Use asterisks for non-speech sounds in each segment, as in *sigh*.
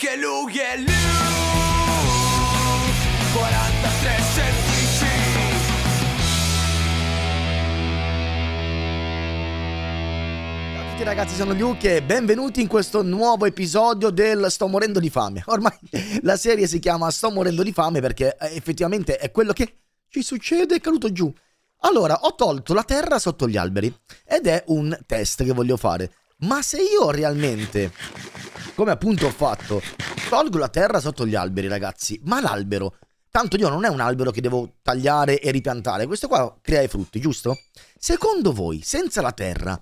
perché lui è lui 43 semplici Ciao a tutti ragazzi sono Luke e benvenuti in questo nuovo episodio del Sto morendo di fame Ormai la serie si chiama Sto morendo di fame perché eh, effettivamente è quello che ci succede è caduto giù allora, ho tolto la terra sotto gli alberi ed è un test che voglio fare. Ma se io realmente come appunto ho fatto, tolgo la terra sotto gli alberi, ragazzi, ma l'albero, tanto io non è un albero che devo tagliare e ripiantare, questo qua crea i frutti, giusto? Secondo voi, senza la terra,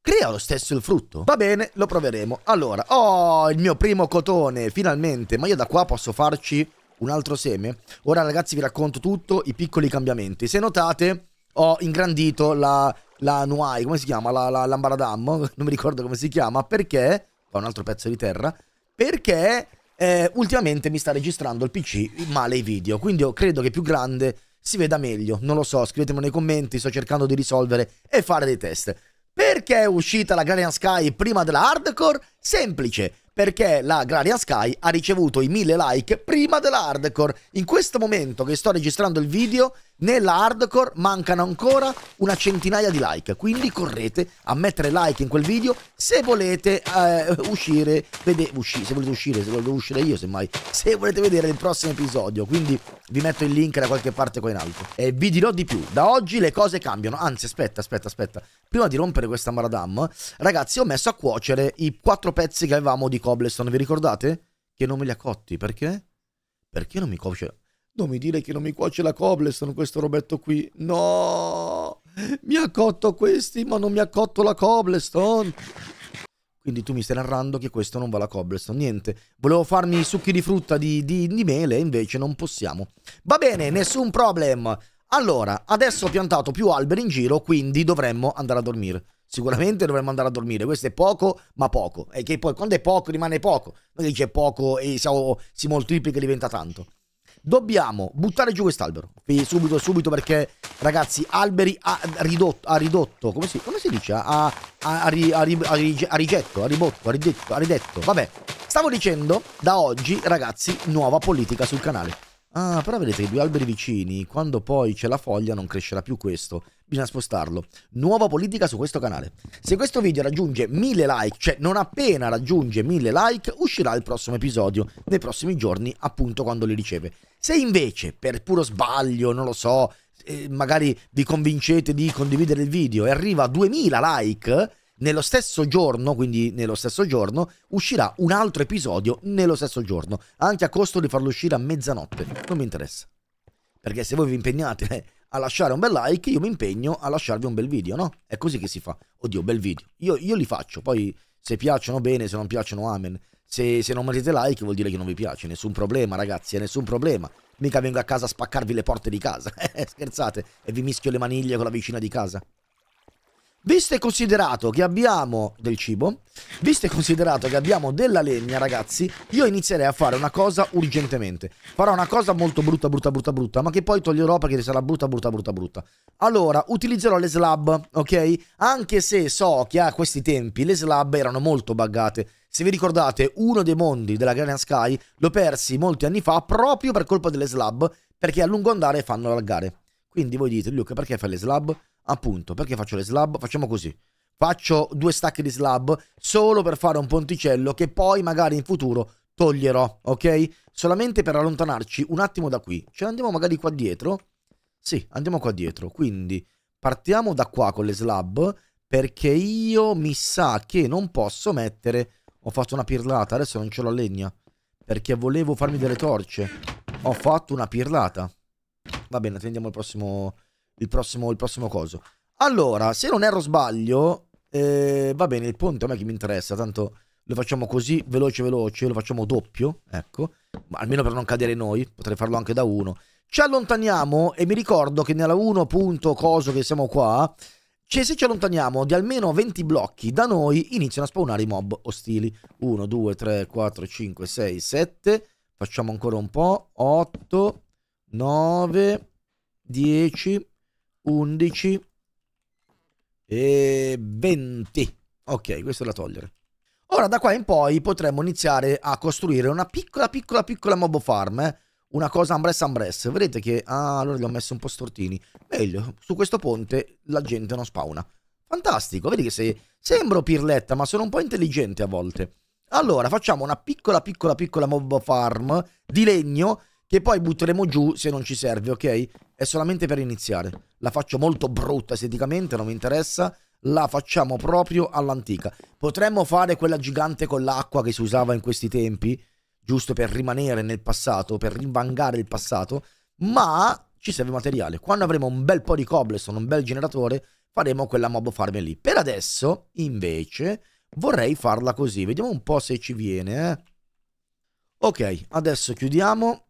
crea lo stesso il frutto? Va bene, lo proveremo. Allora, oh, il mio primo cotone, finalmente, ma io da qua posso farci un altro seme? Ora ragazzi vi racconto tutto, i piccoli cambiamenti. Se notate, ho ingrandito la, la Nuai, come si chiama? La, la, l'ambaradam, *laughs* non mi ricordo come si chiama, perché da un altro pezzo di terra, perché eh, ultimamente mi sta registrando il PC male i video, quindi io credo che più grande si veda meglio, non lo so, scrivetemi nei commenti, sto cercando di risolvere e fare dei test. Perché è uscita la Guardian Sky prima della Hardcore? Semplice, perché la Guardian Sky ha ricevuto i 1000 like prima della Hardcore. In questo momento che sto registrando il video, nella hardcore mancano ancora una centinaia di like, quindi correte a mettere like in quel video se volete eh, uscire, vede, usci, se volete uscire, se volevo uscire io semmai, se volete vedere il prossimo episodio, quindi vi metto il link da qualche parte qua in alto. E vi dirò di più, da oggi le cose cambiano, anzi aspetta, aspetta, aspetta, prima di rompere questa maradam, ragazzi ho messo a cuocere i quattro pezzi che avevamo di cobblestone, vi ricordate? Che non me li ha cotti, perché? Perché non mi cuoce? Non mi dire che non mi cuoce la cobblestone questo robetto qui. No! Mi ha cotto questi, ma non mi ha cotto la cobblestone. Quindi tu mi stai narrando che questo non va la cobblestone. Niente. Volevo farmi i succhi di frutta di, di, di mele, invece non possiamo. Va bene, nessun problem. Allora, adesso ho piantato più alberi in giro, quindi dovremmo andare a dormire. Sicuramente dovremmo andare a dormire. Questo è poco, ma poco. E che poi quando è poco rimane poco. Non che c'è poco e si moltiplica e diventa tanto. Dobbiamo buttare giù quest'albero. Subito, subito, perché, ragazzi, alberi ha ridotto, ha ridotto come, si, come si dice? Ha, ha, ha, ri, ha, ri, ha rigetto, ha ribotto, ha ridetto, ha ridetto. Vabbè, stavo dicendo, da oggi, ragazzi, nuova politica sul canale. Ah, però vedete i due alberi vicini, quando poi c'è la foglia non crescerà più questo. Bisogna spostarlo. Nuova politica su questo canale. Se questo video raggiunge 1000 like, cioè non appena raggiunge 1000 like, uscirà il prossimo episodio nei prossimi giorni, appunto quando li riceve. Se invece, per puro sbaglio, non lo so, eh, magari vi convincete di condividere il video e arriva a 2000 like, nello stesso giorno, quindi nello stesso giorno, uscirà un altro episodio nello stesso giorno, anche a costo di farlo uscire a mezzanotte. Non mi interessa. Perché se voi vi impegnate eh, a lasciare un bel like, io mi impegno a lasciarvi un bel video, no? È così che si fa. Oddio, bel video. Io, io li faccio, poi se piacciono bene, se non piacciono amen. Se, se non mettete like vuol dire che non vi piace, nessun problema ragazzi, è eh, nessun problema. Mica vengo a casa a spaccarvi le porte di casa, *laughs* eh, scherzate, e vi mischio le maniglie con la vicina di casa. Visto e considerato che abbiamo del cibo, visto e considerato che abbiamo della legna, ragazzi, io inizierei a fare una cosa urgentemente. Farò una cosa molto brutta, brutta, brutta, brutta, ma che poi toglierò perché sarà brutta, brutta, brutta, brutta. Allora, utilizzerò le slab, ok? Anche se so che a questi tempi le slab erano molto buggate. Se vi ricordate, uno dei mondi della Granian Sky l'ho persi molti anni fa proprio per colpa delle slab, perché a lungo andare fanno laggare. Quindi voi dite, Luke, perché fai le slab? appunto, perché faccio le slab? Facciamo così. Faccio due stacchi di slab solo per fare un ponticello che poi magari in futuro toglierò, ok? Solamente per allontanarci un attimo da qui. Ce ne andiamo magari qua dietro? Sì, andiamo qua dietro. Quindi partiamo da qua con le slab perché io mi sa che non posso mettere... Ho fatto una pirlata, adesso non ce l'ho a legna. Perché volevo farmi delle torce. Ho fatto una pirlata. Va bene, attendiamo il prossimo il prossimo, il prossimo coso. Allora, se non erro sbaglio, eh, va bene, il ponte a me che mi interessa, tanto lo facciamo così, veloce veloce, lo facciamo doppio, ecco, ma almeno per non cadere noi, potrei farlo anche da uno. Ci allontaniamo e mi ricordo che nella 1. Punto coso che siamo qua, cioè se ci allontaniamo di almeno 20 blocchi da noi iniziano a spawnare i mob ostili. 1, 2, 3, 4, 5, 6, 7, facciamo ancora un po', 8, 9, 10, 11 e 20. Ok, questo è da togliere. Ora da qua in poi potremmo iniziare a costruire una piccola piccola piccola mob farm, eh? una cosa ambress ambress. Vedete che ah, allora li ho messi un po' stortini. Meglio, su questo ponte la gente non spawna. Fantastico, vedi che sei... sembro pirletta, ma sono un po' intelligente a volte. Allora, facciamo una piccola piccola piccola mob farm di legno che poi butteremo giù se non ci serve, ok? È solamente per iniziare. La faccio molto brutta esteticamente, non mi interessa. La facciamo proprio all'antica. Potremmo fare quella gigante con l'acqua che si usava in questi tempi, giusto per rimanere nel passato, per rinvangare il passato, ma ci serve materiale. Quando avremo un bel po' di cobblestone, un bel generatore, faremo quella mob farm lì. Per adesso, invece, vorrei farla così. Vediamo un po' se ci viene, eh. Ok, adesso chiudiamo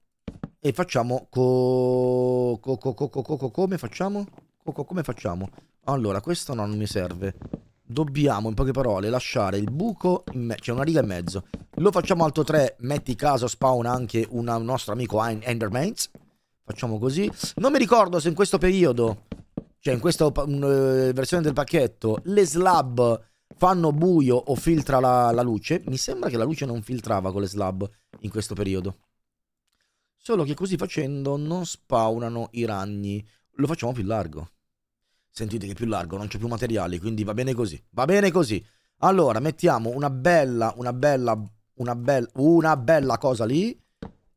e facciamo co... co, co, co, co, co, co come facciamo? Co, co, come facciamo? Allora, questo no, non mi serve. Dobbiamo, in poche parole, lasciare il buco, in cioè una riga e mezzo. Lo facciamo alto 3, metti caso spawn anche una, un nostro amico Endermans. Facciamo così. Non mi ricordo se in questo periodo, cioè in questa uh, eh, versione del pacchetto, le slab fanno buio o filtra la, la luce. Mi sembra che la luce non filtrava con le slab in questo periodo solo che così facendo non spawnano i ragni, lo facciamo più largo. Sentite che è più largo, non c'è più materiali, quindi va bene così, va bene così. Allora, mettiamo una bella, una bella, una bella, una bella cosa lì.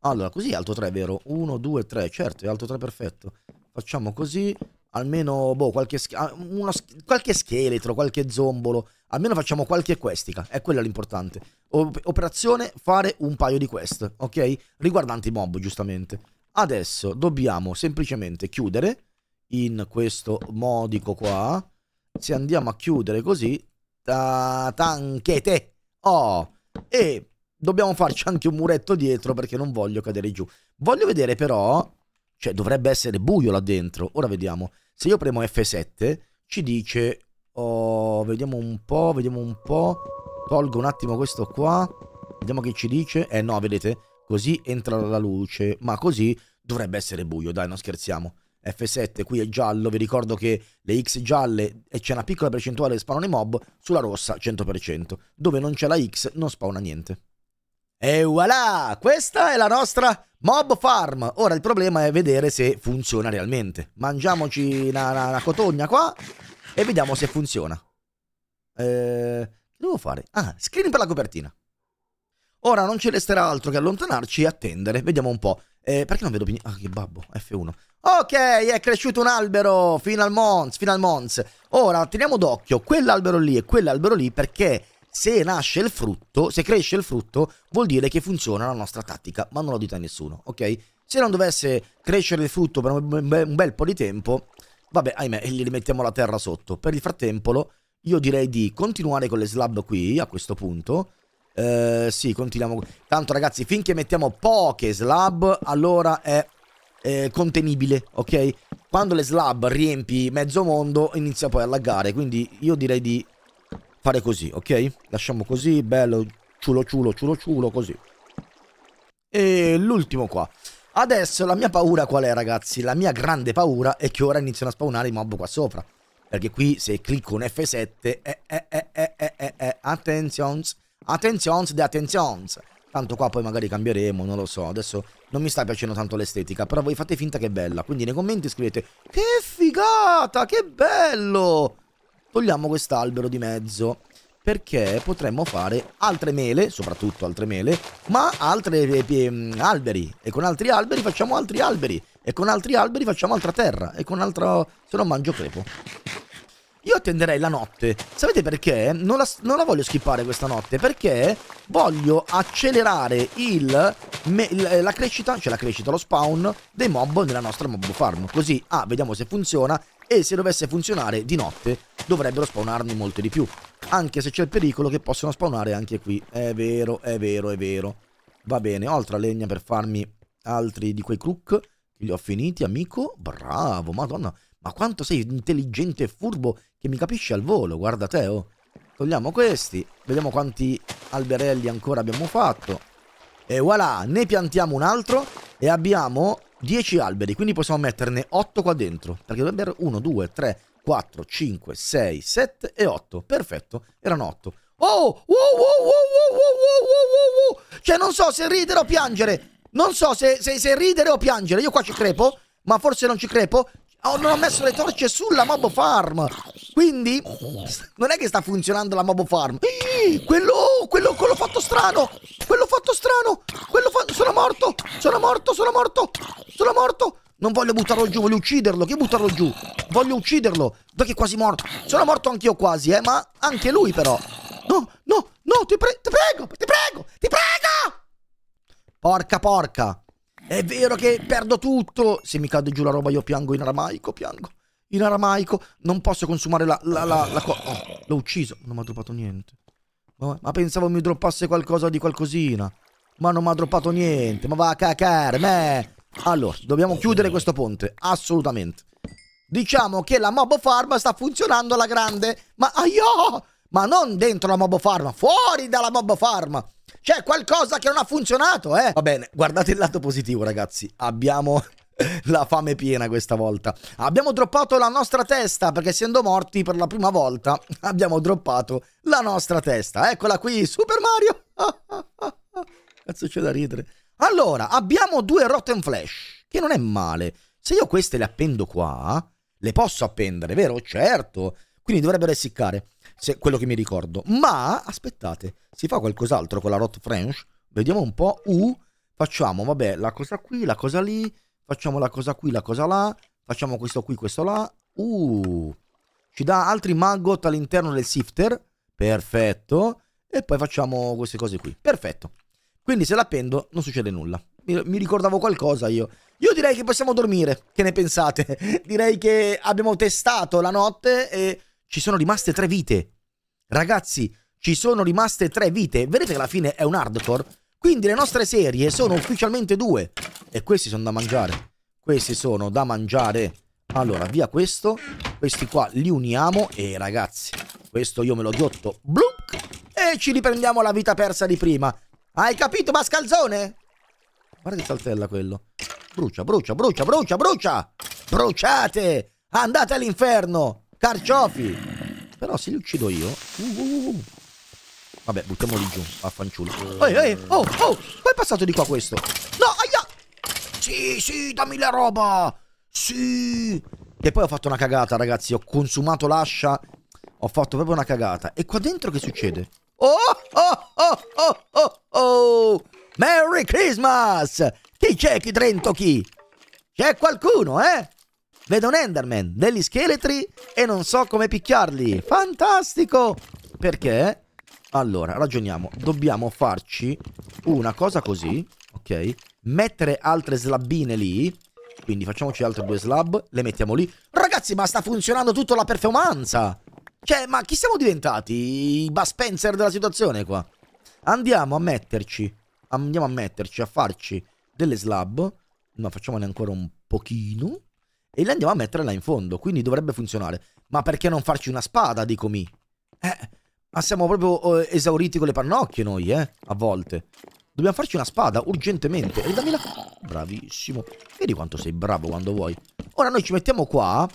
Allora, così è alto 3, vero? 1, 2, 3, certo, è alto 3 perfetto. Facciamo così, almeno, boh, qualche, sch ah, qualche scheletro, qualche zombolo. Almeno facciamo qualche questica, è quello l'importante. operazione, fare un paio di quest, ok? Riguardanti i mob, giustamente. Adesso dobbiamo semplicemente chiudere in questo modico qua. Se andiamo a chiudere così, ta tanchete! Oh! E dobbiamo farci anche un muretto dietro perché non voglio cadere giù. Voglio vedere però... Cioè, dovrebbe essere buio là dentro. Ora vediamo. Se io premo F7, ci dice Oh, vediamo un po', vediamo un po'. Tolgo un attimo questo qua. Vediamo che ci dice. Eh no, vedete? Così entra la luce. Ma così dovrebbe essere buio, dai, non scherziamo. F7 qui è giallo, vi ricordo che le X gialle e eh, c'è una piccola percentuale che spawnano i mob, sulla rossa 100%. Dove non c'è la X non spawna niente. E voilà! Questa è la nostra Mob Farm. Ora il problema è vedere se funziona realmente. Mangiamoci una, una, una cotogna qua e vediamo se funziona. Eh, che devo fare? Ah, screen per la copertina. Ora non ci resterà altro che allontanarci e attendere. Vediamo un po'. Eh, perché non vedo più Ah, che babbo, F1. Ok, è cresciuto un albero, final Mons, final Mons. Ora, teniamo d'occhio quell'albero lì e quell'albero lì perché se nasce il frutto, se cresce il frutto, vuol dire che funziona la nostra tattica, ma non lo dite a nessuno, ok? Se non dovesse crescere il frutto per un bel po' di tempo, Vabbè, ahimè, gli rimettiamo la terra sotto. Per il frattempo, io direi di continuare con le slab qui, a questo punto. Eh, sì, continuiamo. Tanto, ragazzi, finché mettiamo poche slab, allora è eh, contenibile, ok? Quando le slab riempi mezzo mondo, inizia poi a laggare. Quindi io direi di fare così, ok? Lasciamo così, bello, ciulo ciulo ciulo ciulo, così. E l'ultimo qua. Adesso la mia paura qual è ragazzi? La mia grande paura è che ora iniziano a spawnare i mob qua sopra. Perché qui se clicco un F7, eh, eh, eh, eh, eh, eh, eh, attenzions, attenzions de attenzions. Tanto qua poi magari cambieremo, non lo so. Adesso non mi sta piacendo tanto l'estetica, però voi fate finta che è bella. Quindi nei commenti scrivete, che figata, che bello! Togliamo quest'albero di mezzo perché potremmo fare altre mele, soprattutto altre mele, ma altri eh, mm, alberi. E con altri alberi facciamo altri alberi. E con altri alberi facciamo altra terra. E con altro... se non mangio crepo. Io attenderei la notte. Sapete perché? Non la, non la voglio skippare questa notte. Perché voglio accelerare il, me, eh, la crescita, cioè la crescita, lo spawn dei mob nella nostra mob farm. Così, ah, vediamo se funziona. E se dovesse funzionare di notte, dovrebbero spawnarne molto di più anche se c'è il pericolo che possono spawnare anche qui. È vero, è vero, è vero. Va bene, ho altra legna per farmi altri di quei crook. Li ho finiti, amico. Bravo, madonna. Ma quanto sei intelligente e furbo che mi capisci al volo. Guarda te, oh. Togliamo questi. Vediamo quanti alberelli ancora abbiamo fatto. E voilà, ne piantiamo un altro e abbiamo 10 alberi. Quindi possiamo metterne 8 qua dentro. Perché dovrebbero 1, 2, 3, 4, 5, 6, 7 e 8. Perfetto, erano 8. Oh, wow, wow, wow, wow, wow, wow, wow, Cioè, non so se ridere o piangere. Non so se, se, se ridere o piangere. Io qua ci crepo, ma forse non ci crepo. Oh, non ho messo le torce sulla Mobo Farm. Quindi, non è che sta funzionando la Mobo Farm. Ehi, quello, quello, quello fatto strano. Quello fatto strano. Quello fatto... Sono morto. Sono morto, sono morto. Sono morto. Non voglio buttarlo giù, voglio ucciderlo. Che buttarlo giù? Voglio ucciderlo. Perché è quasi morto. Sono morto anch'io quasi, eh, ma anche lui però. No, no, no, ti, pre ti prego, ti prego, ti prego! Porca porca. È vero che perdo tutto. Se mi cade giù la roba io piango in aramaico, piango. In aramaico non posso consumare la... la, la, la oh, l'ho ucciso. Non mi ha droppato niente. Ma, ma pensavo mi droppasse qualcosa di qualcosina. Ma non mi ha droppato niente. Ma va a cacare, me. Allora, dobbiamo chiudere questo ponte, assolutamente. Diciamo che la Mobo Farm sta funzionando alla grande, ma aia! Ma non dentro la Mobo Farm, fuori dalla Mobo Farm! C'è qualcosa che non ha funzionato, eh? Va bene, guardate il lato positivo, ragazzi. Abbiamo *laughs* la fame piena questa volta. Abbiamo droppato la nostra testa, perché essendo morti per la prima volta, *laughs* abbiamo droppato la nostra testa. Eccola qui, Super Mario! *laughs* Cazzo c'è da ridere. Allora, abbiamo due Rotten Flash, che non è male. Se io queste le appendo qua, le posso appendere, vero? Certo. Quindi dovrebbero essiccare, se quello che mi ricordo. Ma, aspettate, si fa qualcos'altro con la Rotten Flash? Vediamo un po'. Uh, facciamo, vabbè, la cosa qui, la cosa lì. Facciamo la cosa qui, la cosa là. Facciamo questo qui, questo là. Uh, ci dà altri maggot all'interno del sifter. Perfetto. E poi facciamo queste cose qui. Perfetto. Quindi se la appendo non succede nulla. Mi, mi ricordavo qualcosa io. Io direi che possiamo dormire. Che ne pensate? *laughs* direi che abbiamo testato la notte e ci sono rimaste tre vite. Ragazzi, ci sono rimaste tre vite. Vedete che alla fine è un hardcore? Quindi le nostre serie sono ufficialmente due. E questi sono da mangiare. Questi sono da mangiare. Allora, via questo. Questi qua li uniamo. E ragazzi, questo io me l'ho ghiotto. Blunk! E ci riprendiamo la vita persa di prima. Hai capito, mascalzone? Guarda che saltella quello. Brucia, brucia, brucia, brucia, brucia! Bruciate! Andate all'inferno! Carciofi! Però se li uccido io... Uh, uh, uh. uh. Vabbè, buttiamoli giù, affanciullo. Ehi, ehi, oh, oh! Poi è passato di qua questo. No, aia! Sì, sì, dammi la roba! Sì! E poi ho fatto una cagata, ragazzi. Ho consumato l'ascia. Ho fatto proprio una cagata. E qua dentro che succede? Oh, oh, oh, oh, oh, oh! Merry Christmas! Chi c'è chi trento chi? C'è qualcuno, eh? Vedo un Enderman, degli scheletri e non so come picchiarli. Fantastico! Perché? Allora, ragioniamo. Dobbiamo farci una cosa così, ok? Mettere altre slabbine lì. Quindi facciamoci altre due slab, le mettiamo lì. Ragazzi, ma sta funzionando tutto la performance! Cioè, ma chi siamo diventati? I Bud Spencer della situazione qua. Andiamo a metterci. Andiamo a metterci, a farci delle slab. Ma facciamone ancora un pochino. E le andiamo a mettere là in fondo. Quindi dovrebbe funzionare. Ma perché non farci una spada, dico mi? Eh, ma siamo proprio eh, esauriti con le pannocchie noi, eh. A volte. Dobbiamo farci una spada, urgentemente. E dammi la... Bravissimo. Vedi quanto sei bravo quando vuoi. Ora noi ci mettiamo qua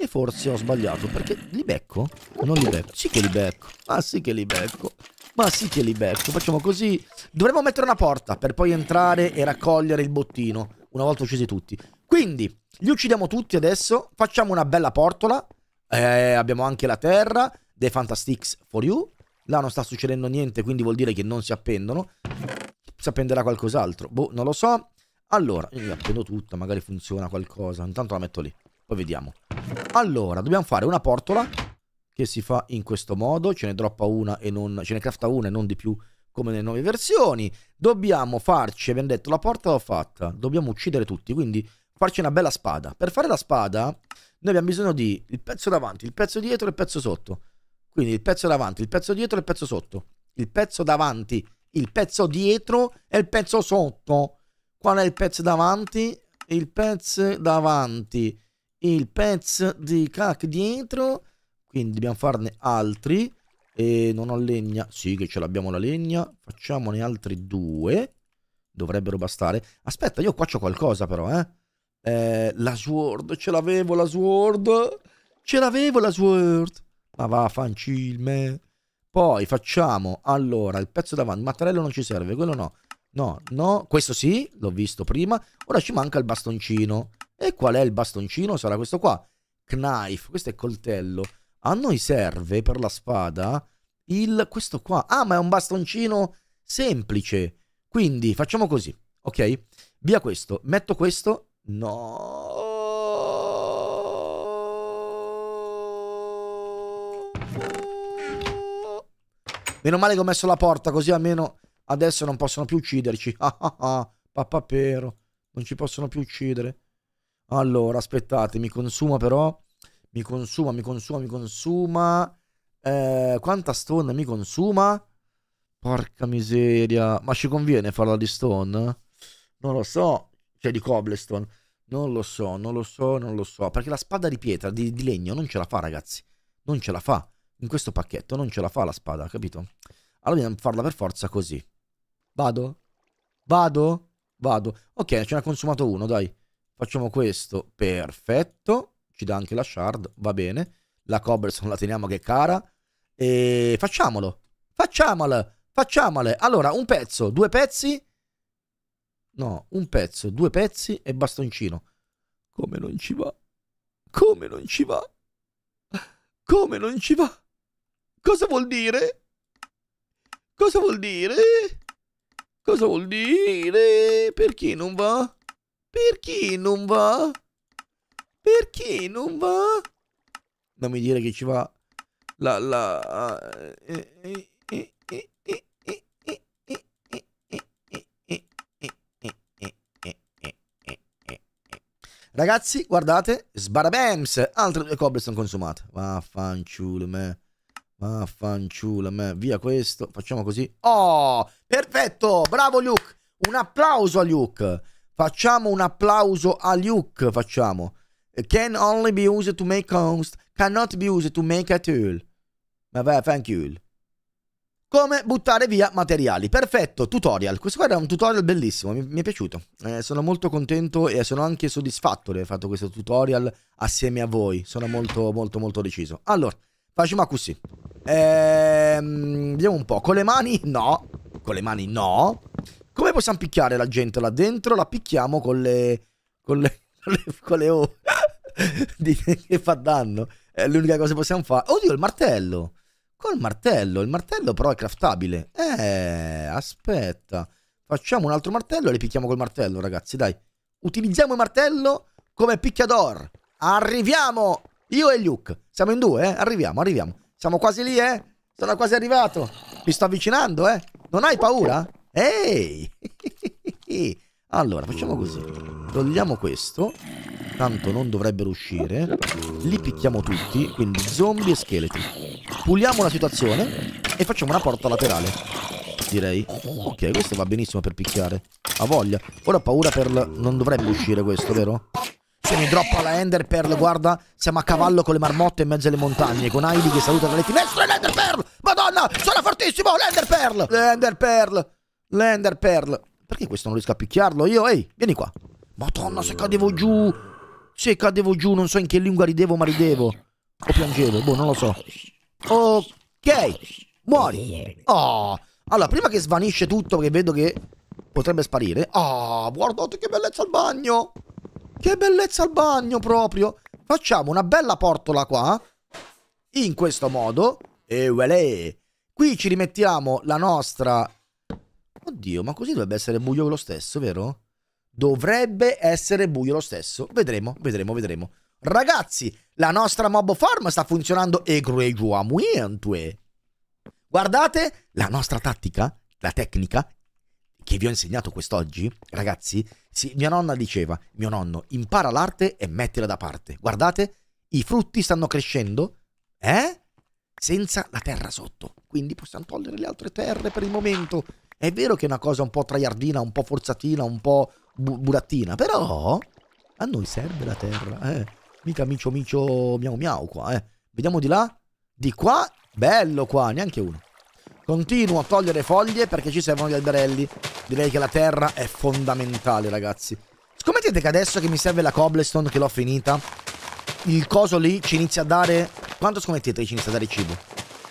e forse ho sbagliato, perché li becco? Non li becco. Sì che li becco. Ma ah, sì che li becco. Ma sì che li becco, facciamo così. Dovremmo mettere una porta per poi entrare e raccogliere il bottino. Una volta uccisi tutti. Quindi, li uccidiamo tutti adesso. Facciamo una bella portola. Eh, abbiamo anche la terra. The Fantastics for you. Là non sta succedendo niente, quindi vuol dire che non si appendono. Si appenderà qualcos'altro. Boh, non lo so. Allora, io appendo tutta, magari funziona qualcosa. Intanto la metto lì. Poi vediamo. Allora, dobbiamo fare una portola che si fa in questo modo. Ce ne droppa una e non... ce ne crafta una e non di più come nelle nuove versioni. Dobbiamo farci, abbiamo detto, la porta l'ho fatta. Dobbiamo uccidere tutti, quindi farci una bella spada. Per fare la spada noi abbiamo bisogno di il pezzo davanti, il pezzo dietro e il pezzo sotto. Quindi il pezzo davanti, il pezzo dietro e il pezzo sotto. Il pezzo davanti, il pezzo dietro e il pezzo sotto. Qual è il pezzo davanti? Il pezzo davanti il pezzo di cac dietro. Quindi dobbiamo farne altri. E non ho legna. Sì che ce l'abbiamo la legna. Facciamone altri due. Dovrebbero bastare. Aspetta, io qua c'ho qualcosa però, eh. eh la sword, ce l'avevo la sword. Ce l'avevo la sword. Ma va, fancilme. Poi facciamo, allora, il pezzo davanti. mattarello non ci serve, quello no. No, no, questo sì, l'ho visto prima. Ora ci manca il bastoncino. E qual è il bastoncino? Sarà questo qua. Knife, questo è coltello. A noi serve per la spada il... questo qua. Ah, ma è un bastoncino semplice. Quindi facciamo così, ok? Via questo, metto questo. No... Meno male che ho messo la porta, così almeno adesso non possono più ucciderci. *laughs* Ah ah ah, papà papapero, non ci possono più uccidere. Allora, aspettate, mi consuma però. Mi consuma, mi consuma, mi consuma. Eh, quanta stone mi consuma? Porca miseria. Ma ci conviene farla di stone? Non lo so. Cioè di cobblestone. Non lo so, non lo so, non lo so. Perché la spada di pietra, di, di legno, non ce la fa, ragazzi. Non ce la fa. In questo pacchetto non ce la fa la spada, capito? Allora dobbiamo farla per forza così. Vado? Vado? Vado. Ok, ce ne ha consumato uno, dai. Facciamo questo, perfetto. Ci dà anche la shard, va bene. La Cobbleson la teniamo che è cara. E facciamolo. facciamola, Facciamole. Allora, un pezzo, due pezzi. No, un pezzo, due pezzi e bastoncino. Come non ci va? Come non ci va? Come non ci va? Cosa vuol dire? Cosa vuol dire? Cosa vuol dire? Perché non va? Perché non va? Perché non va? Non mi dire che ci va la la... Ragazzi, guardate, sbarabams, altre due cobble sono consumate. Vaffanciulle me. Vaffanciulle me. Via questo, facciamo così. Oh, perfetto, bravo Luke. Un applauso a Luke. Facciamo un applauso a Luke, facciamo. Can only be used to make const, cannot be used to make a tool. Ma thank you. Come buttare via materiali. Perfetto, tutorial. Questo qua era un tutorial bellissimo, mi, mi è piaciuto. Eh, sono molto contento e sono anche soddisfatto di aver fatto questo tutorial assieme a voi. Sono molto, molto, molto deciso. Allora, facciamo così. Ehm, vediamo un po'. Con le mani? No. Con le mani no. Come possiamo picchiare la gente là dentro? La picchiamo con le... con le... *laughs* con le O. *laughs* che fa danno. È l'unica cosa che possiamo fare. Oddio, il martello. Col martello. Il martello però è craftabile. Eh, aspetta. Facciamo un altro martello e li picchiamo col martello, ragazzi, dai. Utilizziamo il martello come picchiador. Arriviamo! Io e Luke. Siamo in due, eh? Arriviamo, arriviamo. Siamo quasi lì, eh? Sono quasi arrivato. Mi sto avvicinando, eh? Non hai paura? Ehi! *laughs* allora, facciamo così. Togliamo questo. Tanto non dovrebbero uscire. Li picchiamo tutti, quindi zombie e scheletri. Puliamo la situazione e facciamo una porta laterale. Direi. Ok, questo va benissimo per picchiare. Ha voglia. Ora ho paura per... Non dovrebbe uscire questo, vero? Se mi droppa la Ender Pearl, guarda, siamo a cavallo con le marmotte in mezzo alle montagne, con Heidi che saluta dalle finestre l'Ender Pearl! Madonna, sono fortissimo, l'Ender Pearl! L'Ender Pearl! L'Ender Pearl. Perché questo non riesco a picchiarlo? Io, ehi, vieni qua. Madonna, se cadevo giù. Se cadevo giù, non so in che lingua ridevo, ma ridevo. O piangevo, boh, non lo so. Ok, muori. Oh, allora, prima che svanisce tutto, che vedo che potrebbe sparire. oh, guardate che bellezza al bagno. Che bellezza al bagno proprio. Facciamo una bella portola qua. In questo modo. E voilà. Qui ci rimettiamo la nostra Oddio, ma così dovrebbe essere buio lo stesso, vero? Dovrebbe essere buio lo stesso. Vedremo, vedremo, vedremo. Ragazzi, la nostra mob farm sta funzionando egregiamente. Guardate la nostra tattica, la tecnica che vi ho insegnato quest'oggi, ragazzi. Sì, mia nonna diceva, mio nonno, impara l'arte e mettila da parte. Guardate, i frutti stanno crescendo, eh? Senza la terra sotto. Quindi possiamo togliere le altre terre per il momento. È vero che è una cosa un po' traiardina, un po' forzatina, un po' bu burattina, però a noi serve la terra, eh. Mica micio micio miau miau qua, eh. Vediamo di là. Di qua. Bello qua, neanche uno. Continuo a togliere foglie perché ci servono gli alberelli. Direi che la terra è fondamentale, ragazzi. Scommettete che adesso che mi serve la cobblestone, che l'ho finita, il coso lì ci inizia a dare... Quanto scommettete che ci inizia a dare cibo?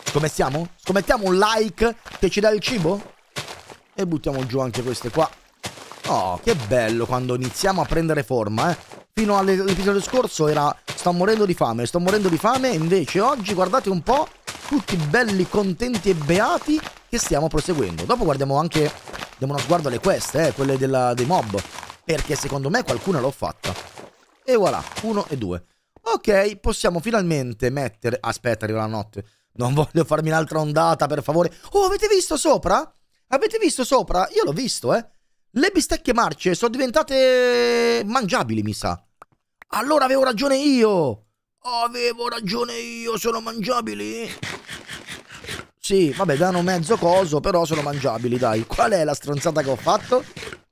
Scommettiamo? Scommettiamo un like che ci dà il cibo? E buttiamo giù anche queste qua. Oh, che bello quando iniziamo a prendere forma, eh. Fino all'episodio scorso era sto morendo di fame, sto morendo di fame, invece oggi guardate un po', tutti belli, contenti e beati che stiamo proseguendo. Dopo guardiamo anche, diamo uno sguardo alle quest, eh, quelle della, dei mob, perché secondo me qualcuna l'ho fatta. E voilà, uno e due. Ok, possiamo finalmente mettere... Aspetta, arriva la notte. Non voglio farmi un'altra ondata, per favore. Oh, avete visto sopra? Avete visto sopra? Io l'ho visto, eh. Le bistecche marce sono diventate mangiabili, mi sa. Allora avevo ragione io. Avevo ragione io, sono mangiabili? Sì, vabbè, danno mezzo coso, però sono mangiabili, dai. Qual è la stronzata che ho fatto?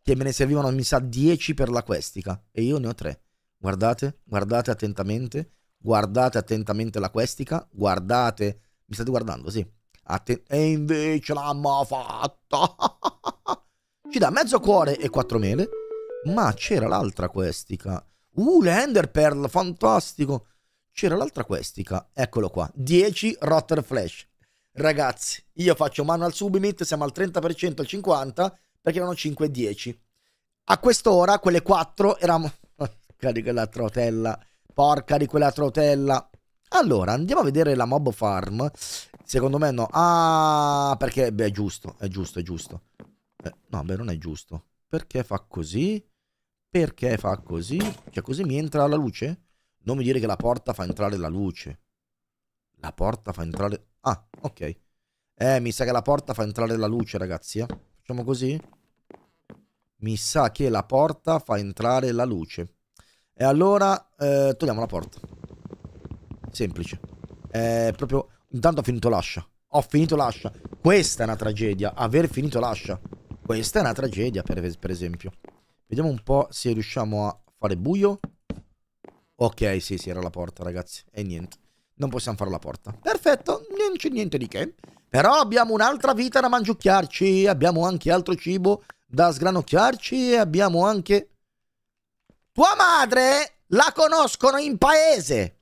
Che me ne servivano, mi sa, 10 per la questica. E io ne ho 3. Guardate, guardate attentamente. Guardate attentamente la questica. Guardate. Mi state guardando, sì. Atten- e invece l'hanno fatta. *laughs* Ci dà mezzo cuore e quattro mele. Ma c'era l'altra questica. Uh, l'Ender Pearl, fantastico. C'era l'altra questica. Eccolo qua. 10 Rotter Flash. Ragazzi, io faccio mano al Submit. siamo al 30%, al 50%, perché erano 5 e 10. A quest'ora, quelle 4 eravamo... *laughs* Porca di quella trotella. Porca di quella trotella. Allora, andiamo a vedere la mob farm. Secondo me no. Ah, perché, beh, è giusto, è giusto, è giusto. Eh, no, beh, non è giusto. Perché fa così? Perché fa così? Cioè, così mi entra la luce? Non mi dire che la porta fa entrare la luce. La porta fa entrare... Ah, ok. Eh, mi sa che la porta fa entrare la luce, ragazzi. Eh? Facciamo così? Mi sa che la porta fa entrare la luce. E allora eh, togliamo la porta semplice. È proprio, intanto ho finito l'ascia. Ho finito l'ascia. Questa è una tragedia, aver finito l'ascia. Questa è una tragedia, per, per esempio. Vediamo un po' se riusciamo a fare buio. Ok, sì, sì, era la porta, ragazzi. E niente. Non possiamo fare la porta. Perfetto, non c'è niente di che. Però abbiamo un'altra vita da mangiucchiarci. Abbiamo anche altro cibo da sgranocchiarci. E abbiamo anche... Tua madre la conoscono in paese.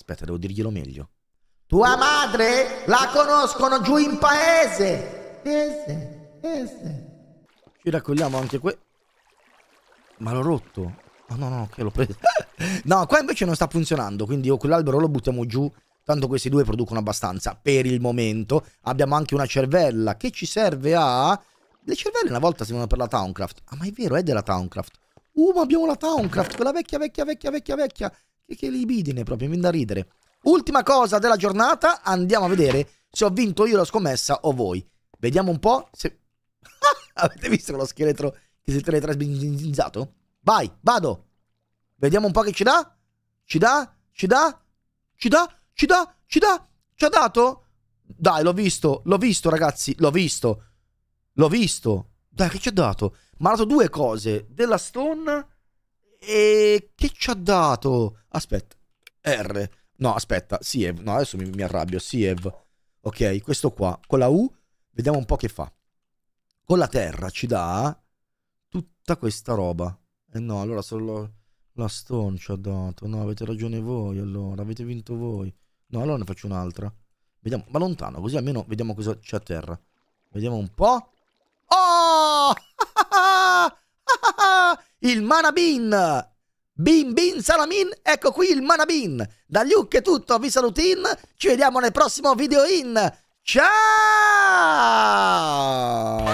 Aspetta, devo dirglielo meglio. Tua madre la conoscono giù in paese. Esse, esse. Ci raccogliamo anche qui. Ma l'ho rotto. Oh, no, no, che l'ho preso. *laughs* no, qua invece non sta funzionando. Quindi io quell'albero lo buttiamo giù. Tanto questi due producono abbastanza per il momento. Abbiamo anche una cervella che ci serve a... Le cervelle una volta servono per la Towncraft. Ah, ma è vero, è della Towncraft. Uh, ma abbiamo la Towncraft, quella vecchia, vecchia, vecchia, vecchia, vecchia. E che libidine proprio, mi da ridere. Ultima cosa della giornata, andiamo a vedere se ho vinto io la scommessa o voi. Vediamo un po' se... *laughs* Avete visto lo scheletro che si è teletrasbizzato? Vai, vado. Vediamo un po' che ci dà. Ci dà, ci dà, ci dà, ci dà, ci dà. Ci ha dato? Dai, l'ho visto, l'ho visto ragazzi, l'ho visto. L'ho visto. Dai, che ci ha dato? Mi ha dato due cose. Della stone e che ci ha dato? Aspetta, R. No, aspetta, Siev. No, adesso mi, mi arrabbio. Siev. Ok, questo qua. Con la U, vediamo un po' che fa. Con la terra ci dà tutta questa roba. E eh no, allora solo la Stone ci ha dato. No, avete ragione voi, allora. Avete vinto voi. No, allora ne faccio un'altra. Vediamo, ma lontano, così almeno vediamo cosa c'è a terra. Vediamo un po'. Oh! il Manabin. Bim bim Salamin, ecco qui il Manabin. Da Luke è tutto, vi salutin, ci vediamo nel prossimo video in. Ciao!